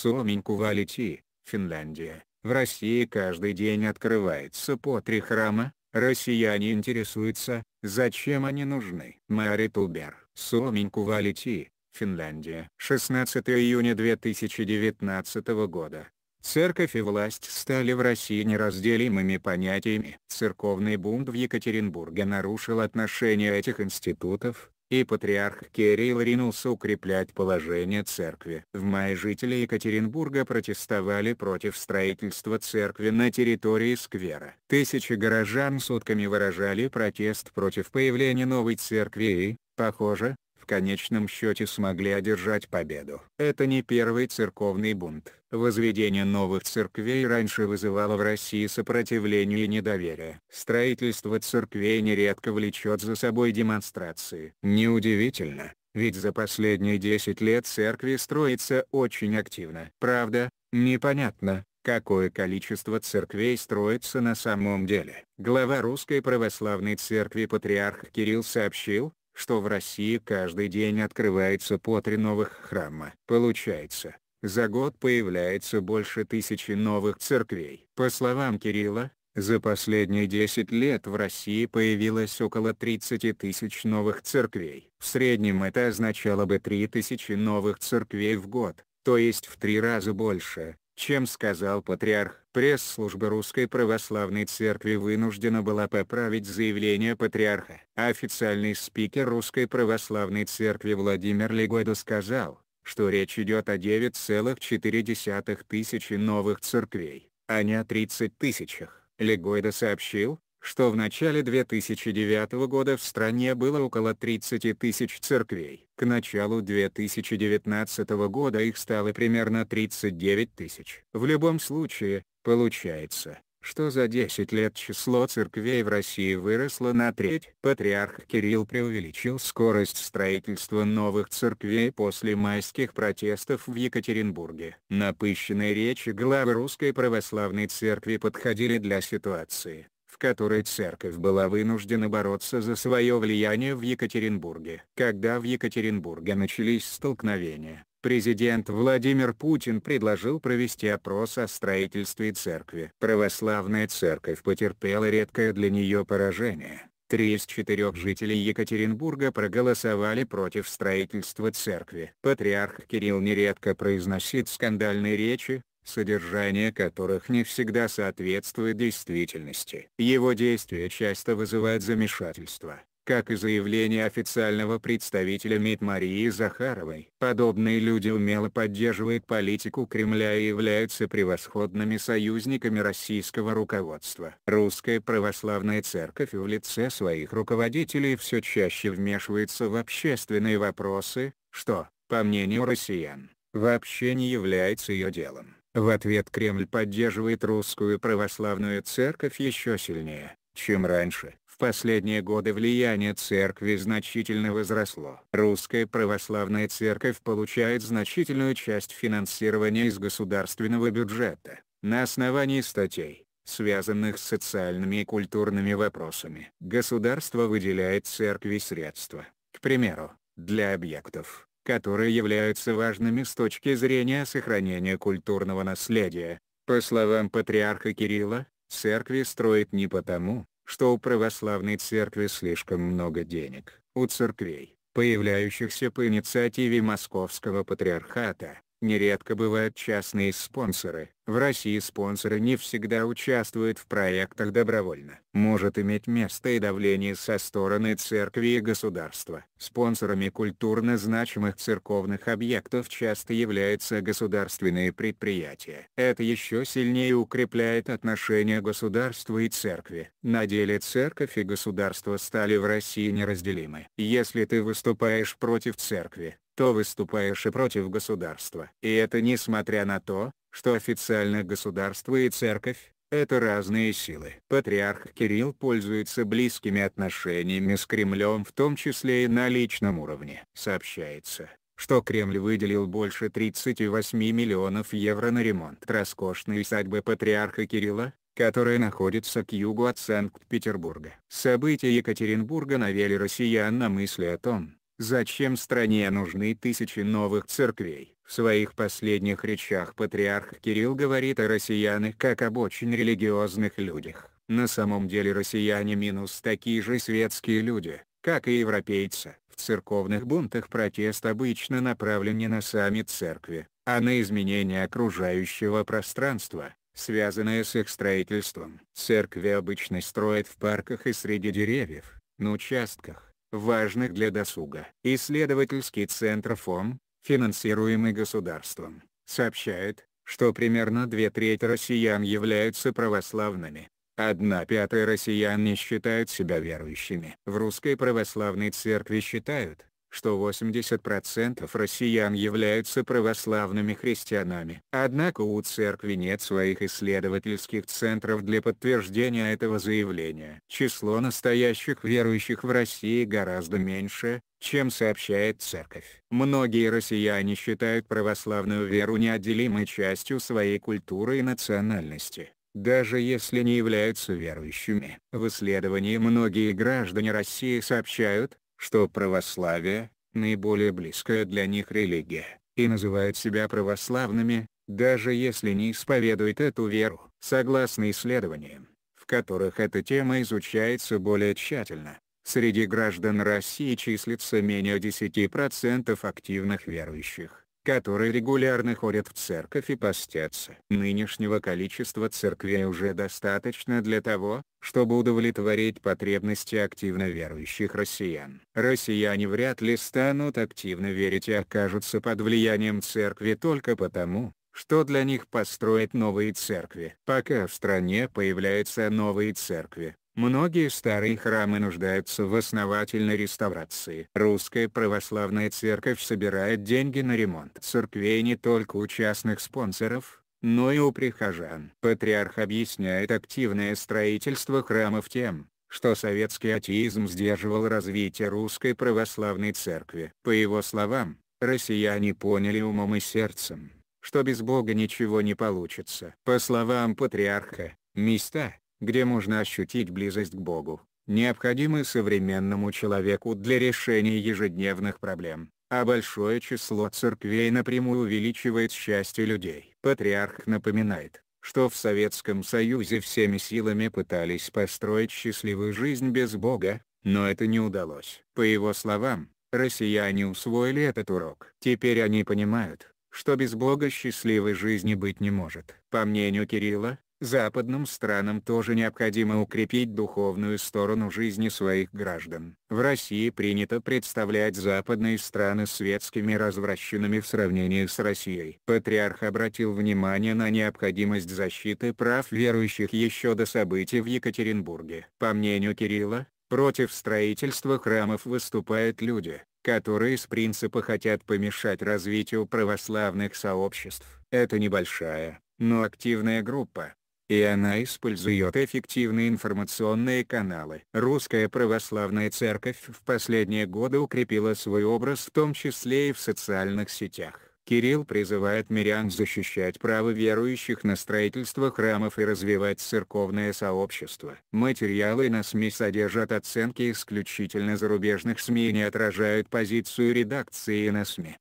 Суоменькува лети, Финляндия. В России каждый день открывается по три храма, россияне интересуются, зачем они нужны. Мари Тубер, Суоменькува лети, Финляндия. 16 июня 2019 года. Церковь и власть стали в России неразделимыми понятиями. Церковный бунт в Екатеринбурге нарушил отношения этих институтов, и патриарх Кирилл ринулся укреплять положение церкви. В мае жители Екатеринбурга протестовали против строительства церкви на территории сквера. Тысячи горожан сутками выражали протест против появления новой церкви и, похоже, конечном счете смогли одержать победу. Это не первый церковный бунт. Возведение новых церквей раньше вызывало в России сопротивление и недоверие. Строительство церквей нередко влечет за собой демонстрации. Неудивительно, ведь за последние 10 лет церкви строятся очень активно. Правда, непонятно, какое количество церквей строится на самом деле. Глава Русской Православной Церкви Патриарх Кирилл сообщил, что в России каждый день открывается по три новых храма. Получается, за год появляется больше тысячи новых церквей. По словам Кирилла, за последние 10 лет в России появилось около 30 тысяч новых церквей. В среднем это означало бы 3 тысячи новых церквей в год, то есть в три раза больше, чем сказал патриарх Пресс-служба Русской Православной Церкви вынуждена была поправить заявление патриарха. А официальный спикер Русской Православной Церкви Владимир Легойда сказал, что речь идет о 9,4 тысячи новых церквей, а не о 30 тысячах. Легойда сообщил, что в начале 2009 года в стране было около 30 тысяч церквей. К началу 2019 года их стало примерно 39 тысяч. В любом случае, Получается, что за 10 лет число церквей в России выросло на треть. Патриарх Кирилл преувеличил скорость строительства новых церквей после майских протестов в Екатеринбурге. Напыщенные речи главы Русской Православной Церкви подходили для ситуации, в которой церковь была вынуждена бороться за свое влияние в Екатеринбурге. Когда в Екатеринбурге начались столкновения, президент Владимир Путин предложил провести опрос о строительстве церкви. Православная церковь потерпела редкое для нее поражение. Три из четырех жителей Екатеринбурга проголосовали против строительства церкви. Патриарх Кирилл нередко произносит скандальные речи, содержание которых не всегда соответствует действительности. Его действия часто вызывают замешательство как и заявление официального представителя МИД Марии Захаровой. Подобные люди умело поддерживают политику Кремля и являются превосходными союзниками российского руководства. Русская православная церковь в лице своих руководителей все чаще вмешивается в общественные вопросы, что, по мнению россиян, вообще не является ее делом. В ответ Кремль поддерживает русскую православную церковь еще сильнее, чем раньше последние годы влияние церкви значительно возросло. Русская православная церковь получает значительную часть финансирования из государственного бюджета, на основании статей, связанных с социальными и культурными вопросами. Государство выделяет церкви средства, к примеру, для объектов, которые являются важными с точки зрения сохранения культурного наследия. По словам патриарха Кирилла, церкви строят не потому, что у православной церкви слишком много денег. У церквей, появляющихся по инициативе Московского Патриархата, Нередко бывают частные спонсоры. В России спонсоры не всегда участвуют в проектах добровольно. Может иметь место и давление со стороны церкви и государства. Спонсорами культурно значимых церковных объектов часто являются государственные предприятия. Это еще сильнее укрепляет отношения государства и церкви. На деле церковь и государство стали в России неразделимы. Если ты выступаешь против церкви, то выступаешь и против государства. И это несмотря на то, что официально государство и церковь – это разные силы. Патриарх Кирилл пользуется близкими отношениями с Кремлем в том числе и на личном уровне. Сообщается, что Кремль выделил больше 38 миллионов евро на ремонт роскошной усадьбы патриарха Кирилла, которая находится к югу от Санкт-Петербурга. События Екатеринбурга навели россиян на мысли о том, Зачем стране нужны тысячи новых церквей? В своих последних речах патриарх Кирилл говорит о россиянах как об очень религиозных людях. На самом деле россияне минус такие же светские люди, как и европейцы. В церковных бунтах протест обычно направлен не на сами церкви, а на изменение окружающего пространства, связанное с их строительством. Церкви обычно строят в парках и среди деревьев, на участках важных для досуга. Исследовательский центр ФОМ, финансируемый государством, сообщает, что примерно две трети россиян являются православными. Одна пятая россиян не считают себя верующими. В Русской Православной Церкви считают, что 80% россиян являются православными христианами. Однако у церкви нет своих исследовательских центров для подтверждения этого заявления. Число настоящих верующих в России гораздо меньше, чем сообщает церковь. Многие россияне считают православную веру неотделимой частью своей культуры и национальности даже если не являются верующими. В исследовании многие граждане России сообщают, что православие – наиболее близкая для них религия, и называют себя православными, даже если не исповедуют эту веру. Согласно исследованиям, в которых эта тема изучается более тщательно, среди граждан России числится менее 10% активных верующих которые регулярно ходят в церковь и постятся. Нынешнего количества церквей уже достаточно для того, чтобы удовлетворить потребности активно верующих россиян. Россияне вряд ли станут активно верить и окажутся под влиянием церкви только потому, что для них построят новые церкви. Пока в стране появляются новые церкви, Многие старые храмы нуждаются в основательной реставрации. Русская православная церковь собирает деньги на ремонт церквей не только у частных спонсоров, но и у прихожан. Патриарх объясняет активное строительство храмов тем, что советский атеизм сдерживал развитие русской православной церкви. По его словам, россияне поняли умом и сердцем, что без Бога ничего не получится. По словам патриарха, места, где можно ощутить близость к Богу, необходимы современному человеку для решения ежедневных проблем, а большое число церквей напрямую увеличивает счастье людей. Патриарх напоминает, что в Советском Союзе всеми силами пытались построить счастливую жизнь без Бога, но это не удалось. По его словам, россияне усвоили этот урок. Теперь они понимают, что без Бога счастливой жизни быть не может. По мнению Кирилла, Западным странам тоже необходимо укрепить духовную сторону жизни своих граждан. В России принято представлять западные страны светскими развращенными в сравнении с Россией. Патриарх обратил внимание на необходимость защиты прав верующих еще до событий в Екатеринбурге. По мнению Кирилла, Против строительства храмов выступают люди, которые с принципа хотят помешать развитию православных сообществ. Это небольшая, но активная группа, и она использует эффективные информационные каналы. Русская православная церковь в последние годы укрепила свой образ в том числе и в социальных сетях. Кирилл призывает мирян защищать право верующих на строительство храмов и развивать церковное сообщество. Материалы на СМИ содержат оценки исключительно зарубежных СМИ и не отражают позицию редакции на СМИ.